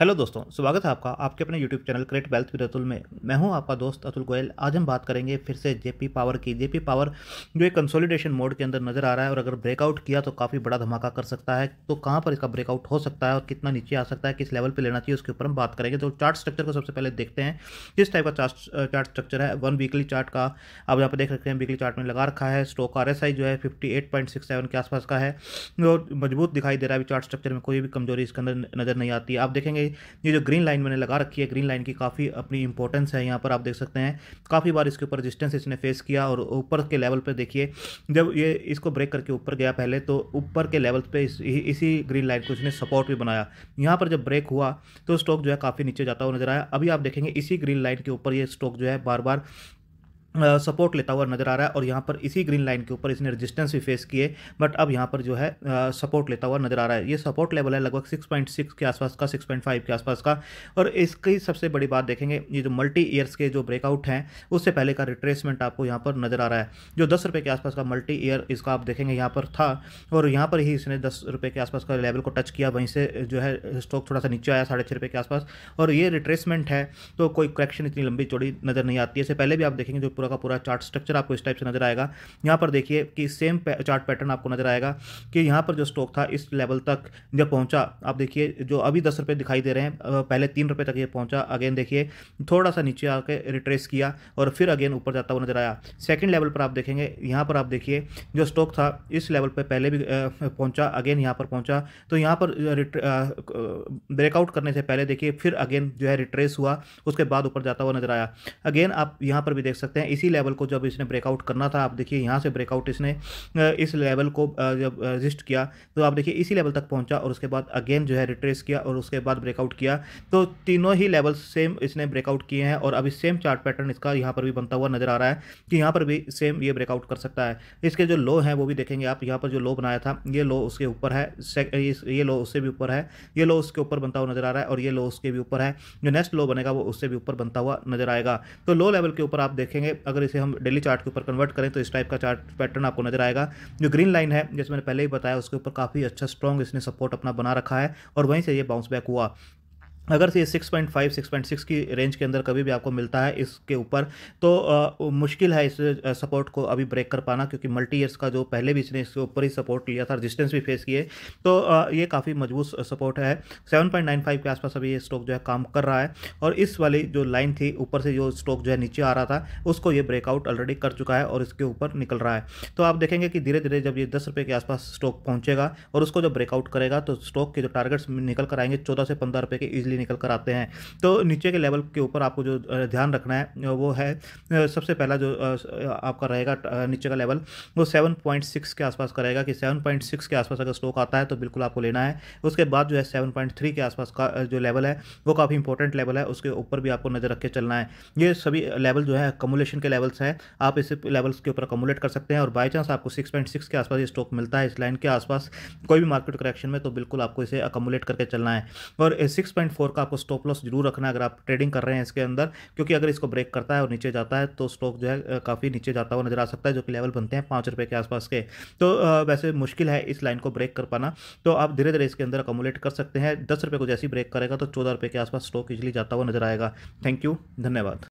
hello दोस्तों स्वागत है आपका आपके अपने YouTube channel create wealth with Atul में मैं हूं आपका दोस्त अतुल गोयल आज हम बात करेंगे फिर से जेपी पावर की जेपी पावर जो एक कंसोलिडेशन मोड के अंदर नजर आ रहा है और अगर ब्रेकआउट किया तो काफ़ी बड़ा धमाका कर सकता है तो कहां पर इसका ब्रेकआउट हो सकता है और कितना नीचे आ सकता है किस लेवल पर लेना चाहिए उसके ऊपर हम बात करेंगे तो चार्ट स्ट्रक्चर को सबसे पहले देखते हैं किस टाइप का चार्ट चार्ट स्ट्रक्चर है वन वीकली चार्ट का आप यहाँ पर देख सकते हैं वीकली चार्ट में लगा रखा है स्टॉक आर जो है फिफ्टी के आसपास का है और मजबूत दिखाई दे रहा है अभी चार्ट स्ट्रक्चर में कोई भी कमजोरी इसके अंदर नजर नहीं आती आप देखेंगे ये जो ग्रीन लाइन मैंने लगा रखी है ग्रीन लाइन की काफ़ी अपनी इंपॉर्टेंस है यहाँ पर आप देख सकते हैं काफ़ी बार इसके ऊपर रजिस्टेंस इसने फेस किया और ऊपर के लेवल पर देखिए जब ये इसको ब्रेक करके ऊपर गया पहले तो ऊपर के लेवल पर इस, इसी ग्रीन लाइन को इसने सपोर्ट भी बनाया यहाँ पर जब ब्रेक हुआ तो स्टॉक जो है काफ़ी नीचे जाता हुआ नजर आया अभी आप देखेंगे इसी ग्रीन लाइन के ऊपर ये स्टॉक जो है बार बार सपोर्ट लेता हुआ नजर आ रहा है और यहाँ पर इसी ग्रीन लाइन के ऊपर इसने रेजिस्टेंस भी फेस किए बट अब यहाँ पर जो है सपोर्ट लेता हुआ नजर आ रहा है ये सपोर्ट लेवल है लगभग 6.6 के आसपास का 6.5 के आसपास का और इसकी सबसे बड़ी बात देखेंगे ये जो मल्टी ईयर्स के जो ब्रेकआउट हैं उससे पहले का रिट्रेसमेंट आपको यहाँ पर नजर आ रहा है जो दस के आसपास का मल्टी ईयर इसका आप देखेंगे यहाँ पर था और यहाँ पर ही इसने दस के आसपास का लेवल को टच किया वहीं से जो है स्टॉक थोड़ा सा नीचे आया साढ़े छः के आसपास और ये रिट्रेसमेंट है तो कोई करेक्शन इतनी लंबी चौड़ी नजर नहीं आती है इससे पहले भी आप देखेंगे जो पूरा का पूरा चार्ट स्ट्रक्चर आपको इस टाइप से नजर आएगा यहाँ पर देखिए कि सेम चार्ट पैटर्न आपको नजर आएगा कि यहाँ पर जो स्टॉक था इस लेवल तक जब पहुँचा आप देखिए जो अभी दस रुपये दिखाई दे रहे हैं पहले तीन रुपये तक ये पहुँचा अगेन देखिए थोड़ा सा नीचे आके रिट्रेस किया और फिर अगेन ऊपर जाता हुआ नजर आया सेकेंड लेवल पर आप देखेंगे यहाँ पर आप देखिए जो स्टॉक था इस लेवल पर पहले भी पहुँचा अगेन यहाँ पर पहुँचा तो यहाँ पर ब्रेकआउट करने से पहले देखिए फिर अगेन जो है रिट्रेस हुआ उसके बाद ऊपर जाता हुआ नजर आया अगेन आप यहाँ पर भी देख सकते हैं इसी लेवल को जब इसने ब्रेकआउट करना था आप देखिए यहाँ से ब्रेकआउट इसने इस लेवल को जब रजिस्ट किया तो आप देखिए इसी लेवल तक पहुँचा और उसके बाद अगेन जो है रिट्रेस किया और उसके बाद ब्रेकआउट किया तो तीनों ही लेवल सेम इसने ब्रेकआउट किए हैं और अभी सेम चार्ट पैटर्न इसका यहाँ पर भी बनता हुआ नजर आ रहा है कि यहाँ पर भी सेम ये ब्रेकआउट कर सकता है इसके जो लो हैं वो भी देखेंगे आप यहाँ पर जो लो बनाया था ये लो उसके ऊपर है ये लो उससे भी ऊपर है ये लो उसके ऊपर बनता हुआ नजर आ रहा है और ये लो उसके भी ऊपर है जो नेक्स्ट लो बनेगा वो उससे भी ऊपर बनता हुआ नजर आएगा तो लो लेवल के ऊपर आप देखेंगे अगर इसे हम डेली चार्ट के ऊपर कन्वर्ट करें तो इस टाइप का चार्ट पैटर्न आपको नजर आएगा जो ग्रीन लाइन है जैसे मैंने पहले ही बताया उसके ऊपर काफ़ी अच्छा स्ट्रॉन्ग इसने सपोर्ट अपना बना रखा है और वहीं से ये बाउंस बैक हुआ अगर से 6.5 6.6 की रेंज के अंदर कभी भी आपको मिलता है इसके ऊपर तो आ, मुश्किल है इस सपोर्ट को अभी ब्रेक कर पाना क्योंकि मल्टी ईयर्स का जो पहले भी इसने इसके ऊपर ही सपोर्ट लिया था रेजिस्टेंस भी फेस किए तो आ, ये काफ़ी मजबूत सपोर्ट है 7.95 के आसपास अभी ये स्टॉक जो है काम कर रहा है और इस वाली जो लाइन थी ऊपर से जो स्टॉक जो है नीचे आ रहा था उसको ये ब्रेकआउट ऑलरेडी कर चुका है और इसके ऊपर निकल रहा है तो आप देखेंगे कि धीरे धीरे जब ये दस के आसपास स्टॉक पहुँचेगा और उसको जब ब्रेकआउट करेगा तो स्टॉक के जो टारगेट्स निकल कर आएंगे चौदह से पंद्रह रुपये के ईजिली लिए निकल कर आते हैं तो नीचे के लेवल के ऊपर आपको जो ध्यान रखना है वो है सबसे पहला जो आपका रहेगा नीचे का लेवल वो सेवन पॉइंट सिक्स के आसपास का रहेगा कि सेवन पॉइंट सिक्स के आसपास अगर स्टॉक आता है तो बिल्कुल आपको लेना है उसके बाद जो है सेवन पॉइंट थ्री के आसपास का जो लेवल है वो काफ़ी इंपॉर्टेंट लेवल है उसके ऊपर भी आपको नज़र रख के चलना है ये सभी लेवल जो है कमुलेशन के लेवल्स हैं आप इस लेवल्स के ऊपर कमुलेट कर सकते हैं और बाई चांस आपको सिक्स पॉइंट सिक्स के आसपास ये स्टॉक मिलता है इस लाइन के आसपास कोई भी मार्केट करेक्शन में तो बिल्कुल आपको इसे अकोमोलेट करके चलना है और सिक्स पॉइंट फोर फोर का आपको स्टॉप लॉस जरूर रखना है अगर आप ट्रेडिंग कर रहे हैं इसके अंदर क्योंकि अगर इसको ब्रेक करता है और नीचे जाता है तो स्टॉक जो है काफ़ी नीचे जाता हुआ नजर आ सकता है जो कि लेवल बनते हैं पाँच रुपये के आसपास के तो वैसे मुश्किल है इस लाइन को ब्रेक कर पाना तो आप धीरे धीरे इसके अंदर अकोमोलेट कर सकते हैं दस रुपये को जैसे ही ब्रेक करेगा तो चौदह के आसपास स्टॉक इजिली जाता हुआ नजर आएगा थैंक यू धन्यवाद